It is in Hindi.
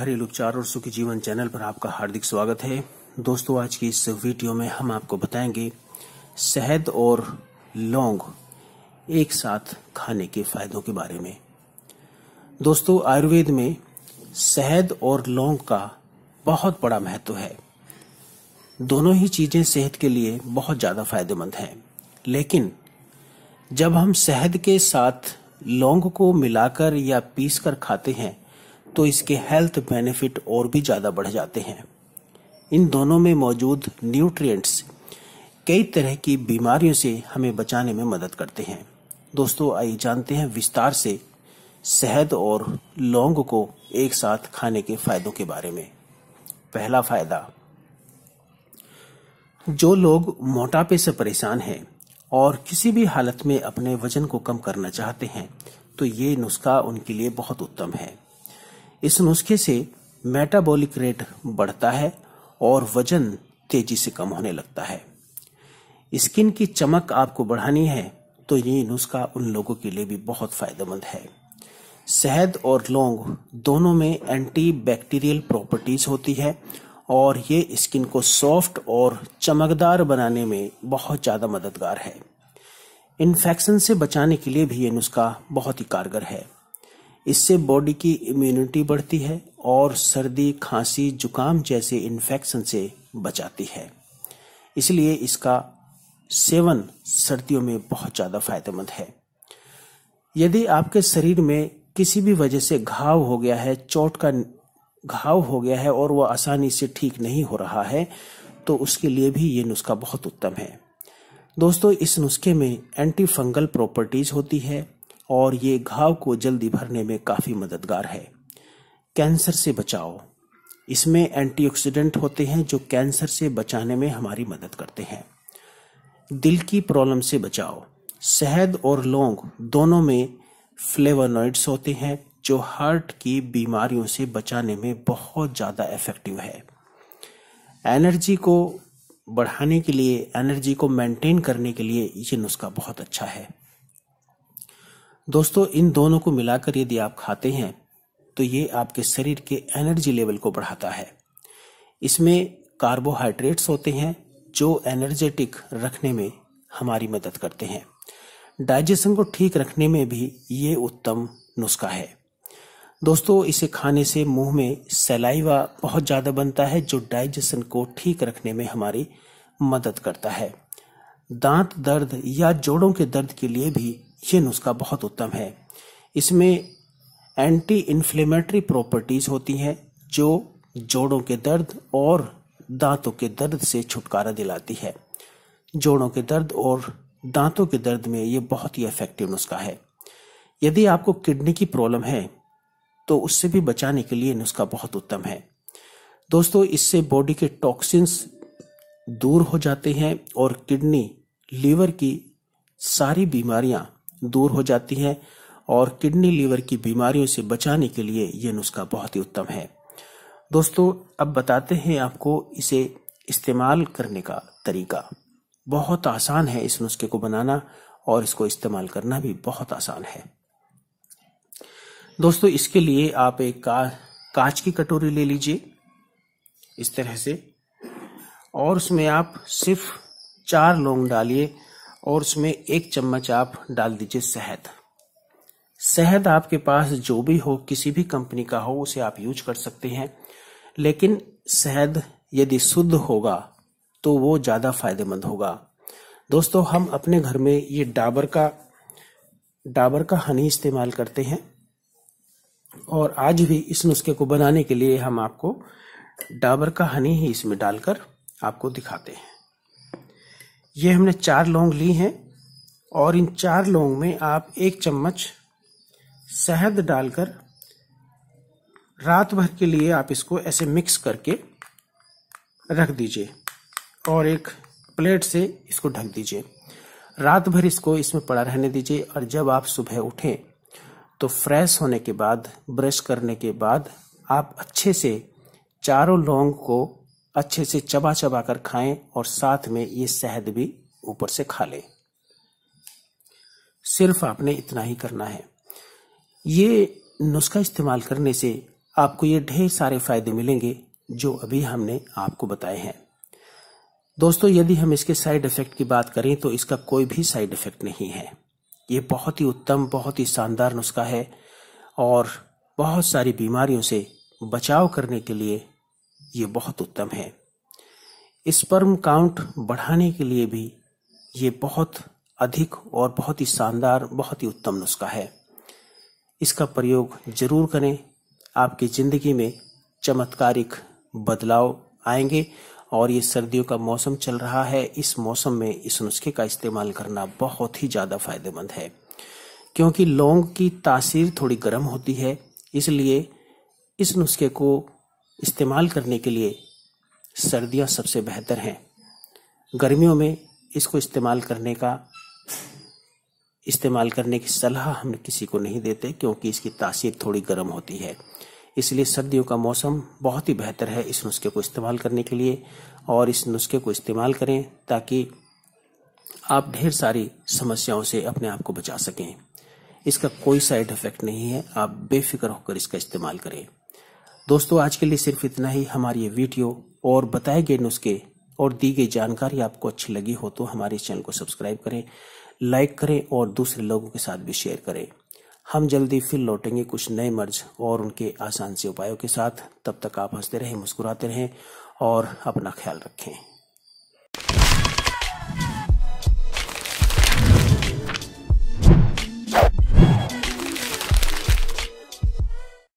घरेलू उपचार और सुखी जीवन चैनल पर आपका हार्दिक स्वागत है दोस्तों आज की इस वीडियो में हम आपको बताएंगे शहद और लौंग एक साथ खाने के फायदों के बारे में दोस्तों आयुर्वेद में शहद और लौंग का बहुत बड़ा महत्व है दोनों ही चीजें सेहत के लिए बहुत ज्यादा फायदेमंद हैं लेकिन जब हम शहद के साथ लौंग को मिलाकर या पीसकर खाते हैं तो इसके हेल्थ बेनिफिट और भी ज़्यादा बढ़ जाते हैं इन दोनों में मौजूद न्यूट्रिएंट्स कई तरह की बीमारियों से हमें बचाने में मदद करते हैं दोस्तों आइए जानते हैं विस्तार से शहद और लौंग को एक साथ खाने के फायदों के बारे में पहला फायदा जो लोग मोटापे से परेशान हैं और किसी भी हालत में अपने वजन को कम करना चाहते हैं तो ये नुस्खा उनके लिए बहुत उत्तम है इस नुस्खे से मेटाबॉलिक रेट बढ़ता है और वजन तेजी से कम होने लगता है स्किन की चमक आपको बढ़ानी है तो ये नुस्खा उन लोगों के लिए भी बहुत फायदेमंद है शहद और लौंग दोनों में एंटी बैक्टीरियल प्रॉपर्टीज होती है और ये स्किन को सॉफ्ट और चमकदार बनाने में बहुत ज़्यादा मददगार है इन्फेक्शन से बचाने के लिए भी ये नुस्खा बहुत ही कारगर है इससे बॉडी की इम्यूनिटी बढ़ती है और सर्दी खांसी जुकाम जैसे इन्फेक्शन से बचाती है इसलिए इसका सेवन सर्दियों में बहुत ज़्यादा फायदेमंद है यदि आपके शरीर में किसी भी वजह से घाव हो गया है चोट का घाव हो गया है और वह आसानी से ठीक नहीं हो रहा है तो उसके लिए भी ये नुस्खा बहुत उत्तम है दोस्तों इस नुस्खे में एंटी फंगल प्रॉपर्टीज होती है और ये घाव को जल्दी भरने में काफ़ी मददगार है कैंसर से बचाओ इसमें एंटीऑक्सीडेंट होते हैं जो कैंसर से बचाने में हमारी मदद करते हैं दिल की प्रॉब्लम से बचाओ शहद और लौंग दोनों में फ्लेवोनॉइड्स होते हैं जो हार्ट की बीमारियों से बचाने में बहुत ज़्यादा इफेक्टिव है एनर्जी को बढ़ाने के लिए एनर्जी को मेंटेन करने के लिए ये नुस्खा बहुत अच्छा है दोस्तों इन दोनों को मिलाकर यदि आप खाते हैं तो ये आपके शरीर के एनर्जी लेवल को बढ़ाता है इसमें कार्बोहाइड्रेट्स होते हैं जो एनर्जेटिक रखने में हमारी मदद करते हैं डाइजेशन को ठीक रखने में भी ये उत्तम नुस्खा है दोस्तों इसे खाने से मुंह में सेलाइवा बहुत ज़्यादा बनता है जो डाइजेशन को ठीक रखने में हमारी मदद करता है दांत दर्द या जोड़ों के दर्द के लिए भी ये नुस्खा बहुत उत्तम है इसमें एंटी इन्फ्लेमेटरी प्रॉपर्टीज होती हैं जो जोड़ों के दर्द और दांतों के दर्द से छुटकारा दिलाती है जोड़ों के दर्द और दांतों के दर्द में ये बहुत ही इफेक्टिव नुस्खा है यदि आपको किडनी की प्रॉब्लम है तो उससे भी बचाने के लिए नुस्खा बहुत उत्तम है दोस्तों इससे बॉडी के टॉक्सिन्स दूर हो जाते हैं और किडनी लीवर की सारी बीमारियां दूर हो जाती है और किडनी लीवर की बीमारियों से बचाने के लिए यह नुस्खा बहुत ही उत्तम है दोस्तों अब बताते हैं आपको इसे इस्तेमाल करने का तरीका बहुत आसान है इस नुस्खे को बनाना और इसको इस्तेमाल करना भी बहुत आसान है दोस्तों इसके लिए आप एक का, कांच की कटोरी ले लीजिए इस तरह से और उसमें आप सिर्फ चार लौंग डालिए और उसमें एक चम्मच आप डाल दीजिए शहद शहद आपके पास जो भी हो किसी भी कंपनी का हो उसे आप यूज कर सकते हैं लेकिन शहद यदि शुद्ध होगा तो वो ज़्यादा फायदेमंद होगा दोस्तों हम अपने घर में ये डाबर का डाबर का हनी इस्तेमाल करते हैं और आज भी इस नुस्खे को बनाने के लिए हम आपको डाबर का हनी ही इसमें डालकर आपको दिखाते हैं ये हमने चार लौंग ली हैं और इन चार लौंग में आप एक चम्मच शहद डालकर रात भर के लिए आप इसको ऐसे मिक्स करके रख दीजिए और एक प्लेट से इसको ढक दीजिए रात भर इसको इसमें पड़ा रहने दीजिए और जब आप सुबह उठें तो फ्रेश होने के बाद ब्रश करने के बाद आप अच्छे से चारों लौंग को अच्छे से चबा चबा कर खाएं और साथ में ये शहद भी ऊपर से खा लें सिर्फ आपने इतना ही करना है ये नुस्खा इस्तेमाल करने से आपको ये ढेर सारे फायदे मिलेंगे जो अभी हमने आपको बताए हैं दोस्तों यदि हम इसके साइड इफेक्ट की बात करें तो इसका कोई भी साइड इफेक्ट नहीं है ये बहुत ही उत्तम बहुत ही शानदार नुस्खा है और बहुत सारी बीमारियों से बचाव करने के लिए ये बहुत उत्तम है स्पर्म काउंट बढ़ाने के लिए भी ये बहुत अधिक और बहुत ही शानदार बहुत ही उत्तम नुस्खा है इसका प्रयोग जरूर करें आपकी ज़िंदगी में चमत्कारिक बदलाव आएंगे और ये सर्दियों का मौसम चल रहा है इस मौसम में इस नुस्खे का इस्तेमाल करना बहुत ही ज़्यादा फायदेमंद है क्योंकि लौंग की तासीर थोड़ी गर्म होती है इसलिए इस नुस्खे को इस्तेमाल करने के लिए सर्दियां सबसे बेहतर हैं गर्मियों में इसको इस्तेमाल करने का इस्तेमाल करने की सलाह हम किसी को नहीं देते क्योंकि इसकी तासीर थोड़ी गर्म होती है इसलिए सर्दियों का मौसम बहुत ही बेहतर है इस नुस्खे को इस्तेमाल करने के लिए और इस नुस्खे को इस्तेमाल करें ताकि आप ढेर सारी समस्याओं से अपने आप को बचा सकें इसका कोई साइड इफेक्ट नहीं है आप बेफिक्र होकर इसका इस्तेमाल करें दोस्तों आज के लिए सिर्फ इतना ही हमारी ये वीडियो और बताए गए नुस्खे और दी गई जानकारी आपको अच्छी लगी हो तो हमारे चैनल को सब्सक्राइब करें लाइक करें और दूसरे लोगों के साथ भी शेयर करें हम जल्दी फिर लौटेंगे कुछ नए मर्ज और उनके आसान से उपायों के साथ तब तक आप हंसते रहें मुस्कुराते रहें और अपना ख्याल रखें